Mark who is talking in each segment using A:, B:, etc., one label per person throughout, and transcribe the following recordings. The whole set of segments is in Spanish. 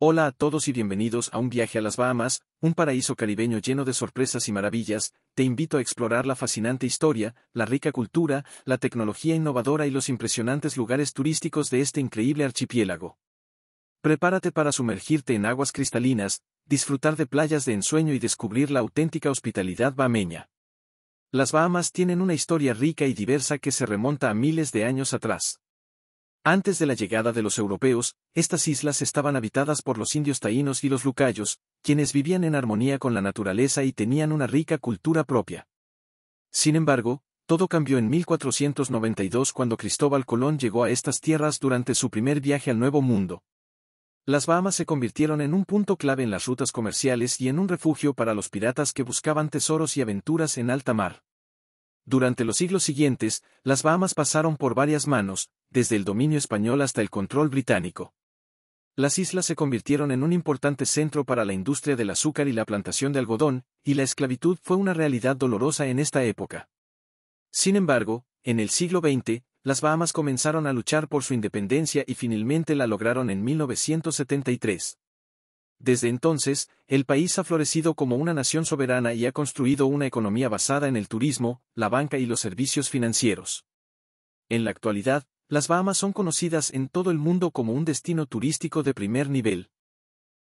A: Hola a todos y bienvenidos a un viaje a las Bahamas, un paraíso caribeño lleno de sorpresas y maravillas, te invito a explorar la fascinante historia, la rica cultura, la tecnología innovadora y los impresionantes lugares turísticos de este increíble archipiélago. Prepárate para sumergirte en aguas cristalinas, disfrutar de playas de ensueño y descubrir la auténtica hospitalidad bahameña. Las Bahamas tienen una historia rica y diversa que se remonta a miles de años atrás. Antes de la llegada de los europeos, estas islas estaban habitadas por los indios taínos y los lucayos, quienes vivían en armonía con la naturaleza y tenían una rica cultura propia. Sin embargo, todo cambió en 1492 cuando Cristóbal Colón llegó a estas tierras durante su primer viaje al Nuevo Mundo. Las Bahamas se convirtieron en un punto clave en las rutas comerciales y en un refugio para los piratas que buscaban tesoros y aventuras en alta mar. Durante los siglos siguientes, las Bahamas pasaron por varias manos, desde el dominio español hasta el control británico. Las islas se convirtieron en un importante centro para la industria del azúcar y la plantación de algodón, y la esclavitud fue una realidad dolorosa en esta época. Sin embargo, en el siglo XX, las Bahamas comenzaron a luchar por su independencia y finalmente la lograron en 1973. Desde entonces, el país ha florecido como una nación soberana y ha construido una economía basada en el turismo, la banca y los servicios financieros. En la actualidad, las Bahamas son conocidas en todo el mundo como un destino turístico de primer nivel.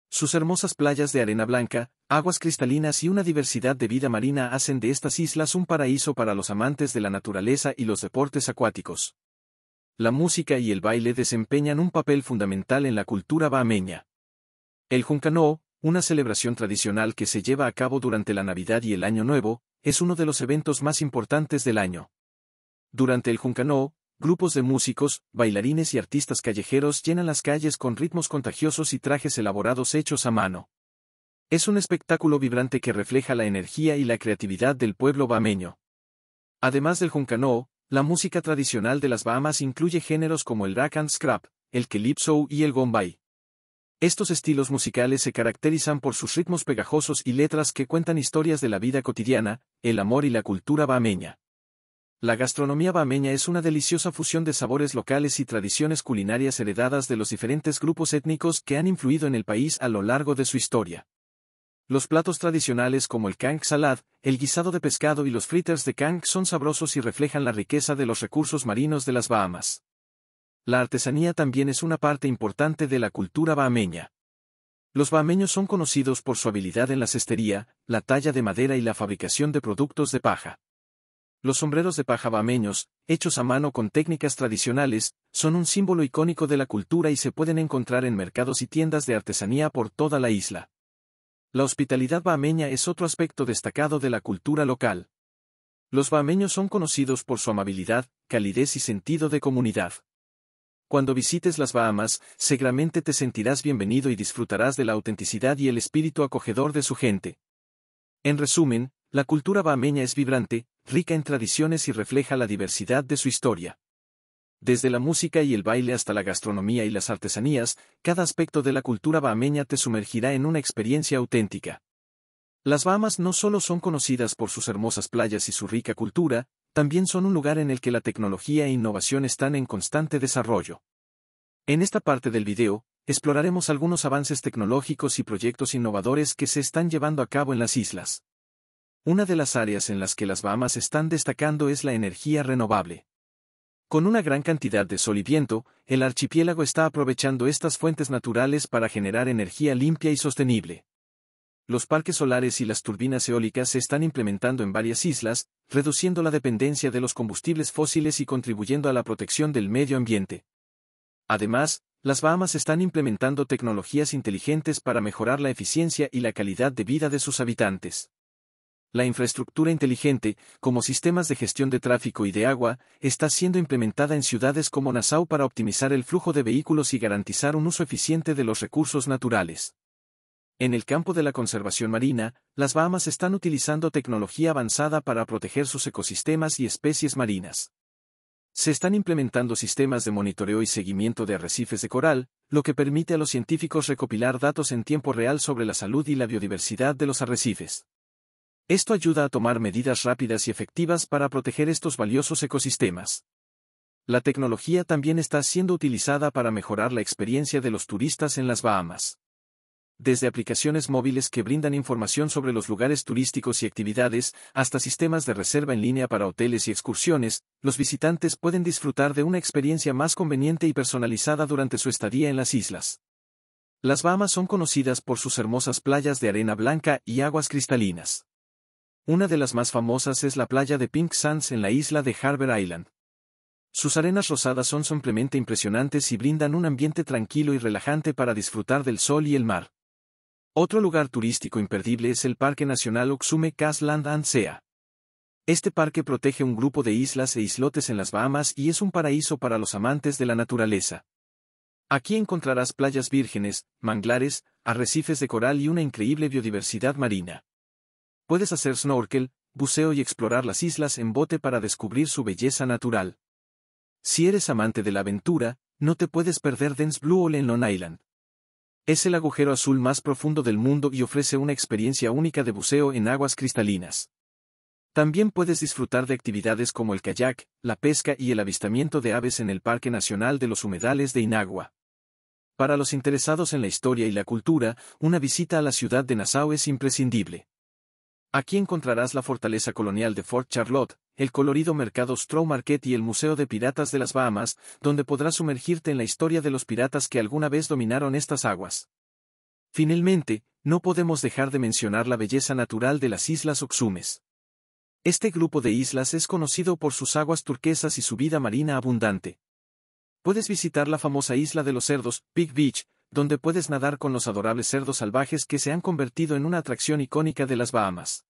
A: Sus hermosas playas de arena blanca, aguas cristalinas y una diversidad de vida marina hacen de estas islas un paraíso para los amantes de la naturaleza y los deportes acuáticos. La música y el baile desempeñan un papel fundamental en la cultura bahameña. El Juncanoo, una celebración tradicional que se lleva a cabo durante la Navidad y el Año Nuevo, es uno de los eventos más importantes del año. Durante el Juncanoo, grupos de músicos, bailarines y artistas callejeros llenan las calles con ritmos contagiosos y trajes elaborados hechos a mano. Es un espectáculo vibrante que refleja la energía y la creatividad del pueblo bameño. Además del juncano, la música tradicional de las Bahamas incluye géneros como el rack and scrap, el calypso y el gombay. Estos estilos musicales se caracterizan por sus ritmos pegajosos y letras que cuentan historias de la vida cotidiana, el amor y la cultura bahameña. La gastronomía bahameña es una deliciosa fusión de sabores locales y tradiciones culinarias heredadas de los diferentes grupos étnicos que han influido en el país a lo largo de su historia. Los platos tradicionales como el kank salad, el guisado de pescado y los fritters de kank son sabrosos y reflejan la riqueza de los recursos marinos de las Bahamas la artesanía también es una parte importante de la cultura bahameña. Los bahameños son conocidos por su habilidad en la cestería, la talla de madera y la fabricación de productos de paja. Los sombreros de paja bahameños, hechos a mano con técnicas tradicionales, son un símbolo icónico de la cultura y se pueden encontrar en mercados y tiendas de artesanía por toda la isla. La hospitalidad bahameña es otro aspecto destacado de la cultura local. Los bahameños son conocidos por su amabilidad, calidez y sentido de comunidad. Cuando visites las Bahamas, seguramente te sentirás bienvenido y disfrutarás de la autenticidad y el espíritu acogedor de su gente. En resumen, la cultura bahameña es vibrante, rica en tradiciones y refleja la diversidad de su historia. Desde la música y el baile hasta la gastronomía y las artesanías, cada aspecto de la cultura bahameña te sumergirá en una experiencia auténtica. Las Bahamas no solo son conocidas por sus hermosas playas y su rica cultura, también son un lugar en el que la tecnología e innovación están en constante desarrollo. En esta parte del video, exploraremos algunos avances tecnológicos y proyectos innovadores que se están llevando a cabo en las islas. Una de las áreas en las que las Bahamas están destacando es la energía renovable. Con una gran cantidad de sol y viento, el archipiélago está aprovechando estas fuentes naturales para generar energía limpia y sostenible los parques solares y las turbinas eólicas se están implementando en varias islas, reduciendo la dependencia de los combustibles fósiles y contribuyendo a la protección del medio ambiente. Además, las Bahamas están implementando tecnologías inteligentes para mejorar la eficiencia y la calidad de vida de sus habitantes. La infraestructura inteligente, como sistemas de gestión de tráfico y de agua, está siendo implementada en ciudades como Nassau para optimizar el flujo de vehículos y garantizar un uso eficiente de los recursos naturales. En el campo de la conservación marina, las Bahamas están utilizando tecnología avanzada para proteger sus ecosistemas y especies marinas. Se están implementando sistemas de monitoreo y seguimiento de arrecifes de coral, lo que permite a los científicos recopilar datos en tiempo real sobre la salud y la biodiversidad de los arrecifes. Esto ayuda a tomar medidas rápidas y efectivas para proteger estos valiosos ecosistemas. La tecnología también está siendo utilizada para mejorar la experiencia de los turistas en las Bahamas desde aplicaciones móviles que brindan información sobre los lugares turísticos y actividades, hasta sistemas de reserva en línea para hoteles y excursiones, los visitantes pueden disfrutar de una experiencia más conveniente y personalizada durante su estadía en las islas. Las Bahamas son conocidas por sus hermosas playas de arena blanca y aguas cristalinas. Una de las más famosas es la playa de Pink Sands en la isla de Harbour Island. Sus arenas rosadas son simplemente impresionantes y brindan un ambiente tranquilo y relajante para disfrutar del sol y el mar. Otro lugar turístico imperdible es el Parque Nacional Oxume Casland Ansea. Este parque protege un grupo de islas e islotes en las Bahamas y es un paraíso para los amantes de la naturaleza. Aquí encontrarás playas vírgenes, manglares, arrecifes de coral y una increíble biodiversidad marina. Puedes hacer snorkel, buceo y explorar las islas en bote para descubrir su belleza natural. Si eres amante de la aventura, no te puedes perder Dens Blue Hole en Long Island. Es el agujero azul más profundo del mundo y ofrece una experiencia única de buceo en aguas cristalinas. También puedes disfrutar de actividades como el kayak, la pesca y el avistamiento de aves en el Parque Nacional de los Humedales de Inagua. Para los interesados en la historia y la cultura, una visita a la ciudad de Nassau es imprescindible. Aquí encontrarás la fortaleza colonial de Fort Charlotte, el colorido mercado Straw Market y el Museo de Piratas de las Bahamas, donde podrás sumergirte en la historia de los piratas que alguna vez dominaron estas aguas. Finalmente, no podemos dejar de mencionar la belleza natural de las Islas Oxumes. Este grupo de islas es conocido por sus aguas turquesas y su vida marina abundante. Puedes visitar la famosa isla de los cerdos, Big Beach, donde puedes nadar con los adorables cerdos salvajes que se han convertido en una atracción icónica de las Bahamas.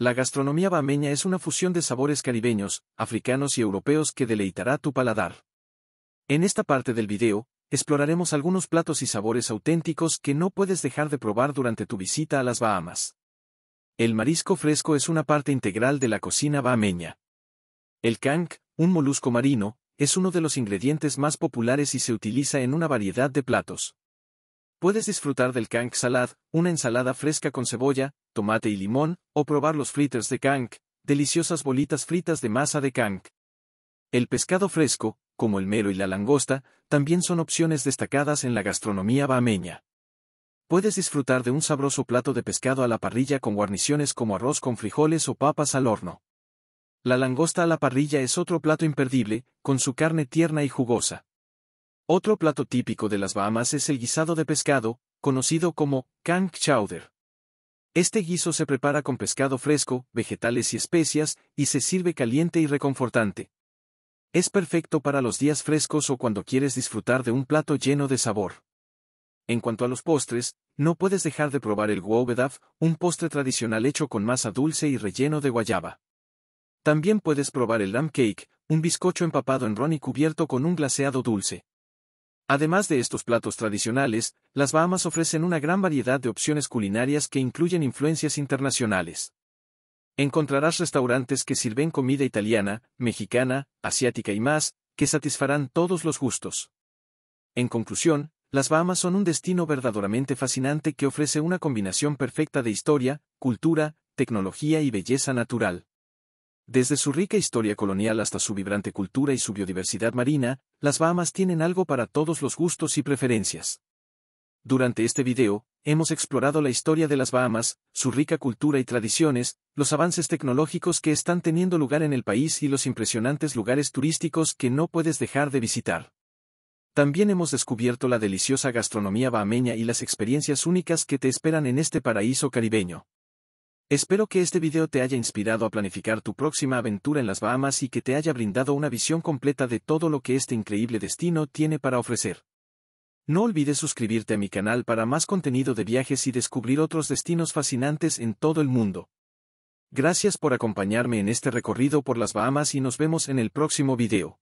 A: La gastronomía bahameña es una fusión de sabores caribeños, africanos y europeos que deleitará tu paladar. En esta parte del video, exploraremos algunos platos y sabores auténticos que no puedes dejar de probar durante tu visita a las Bahamas. El marisco fresco es una parte integral de la cocina bahameña. El kank, un molusco marino, es uno de los ingredientes más populares y se utiliza en una variedad de platos. Puedes disfrutar del Kank Salad, una ensalada fresca con cebolla, tomate y limón, o probar los fritters de Kank, deliciosas bolitas fritas de masa de Kank. El pescado fresco, como el mero y la langosta, también son opciones destacadas en la gastronomía bahameña. Puedes disfrutar de un sabroso plato de pescado a la parrilla con guarniciones como arroz con frijoles o papas al horno. La langosta a la parrilla es otro plato imperdible, con su carne tierna y jugosa. Otro plato típico de las Bahamas es el guisado de pescado, conocido como kank chowder. Este guiso se prepara con pescado fresco, vegetales y especias, y se sirve caliente y reconfortante. Es perfecto para los días frescos o cuando quieres disfrutar de un plato lleno de sabor. En cuanto a los postres, no puedes dejar de probar el Guobedaf, un postre tradicional hecho con masa dulce y relleno de guayaba. También puedes probar el lamb cake, un bizcocho empapado en ron y cubierto con un glaseado dulce. Además de estos platos tradicionales, las Bahamas ofrecen una gran variedad de opciones culinarias que incluyen influencias internacionales. Encontrarás restaurantes que sirven comida italiana, mexicana, asiática y más, que satisfarán todos los gustos. En conclusión, las Bahamas son un destino verdaderamente fascinante que ofrece una combinación perfecta de historia, cultura, tecnología y belleza natural. Desde su rica historia colonial hasta su vibrante cultura y su biodiversidad marina, las Bahamas tienen algo para todos los gustos y preferencias. Durante este video, hemos explorado la historia de las Bahamas, su rica cultura y tradiciones, los avances tecnológicos que están teniendo lugar en el país y los impresionantes lugares turísticos que no puedes dejar de visitar. También hemos descubierto la deliciosa gastronomía bahameña y las experiencias únicas que te esperan en este paraíso caribeño. Espero que este video te haya inspirado a planificar tu próxima aventura en las Bahamas y que te haya brindado una visión completa de todo lo que este increíble destino tiene para ofrecer. No olvides suscribirte a mi canal para más contenido de viajes y descubrir otros destinos fascinantes en todo el mundo. Gracias por acompañarme en este recorrido por las Bahamas y nos vemos en el próximo video.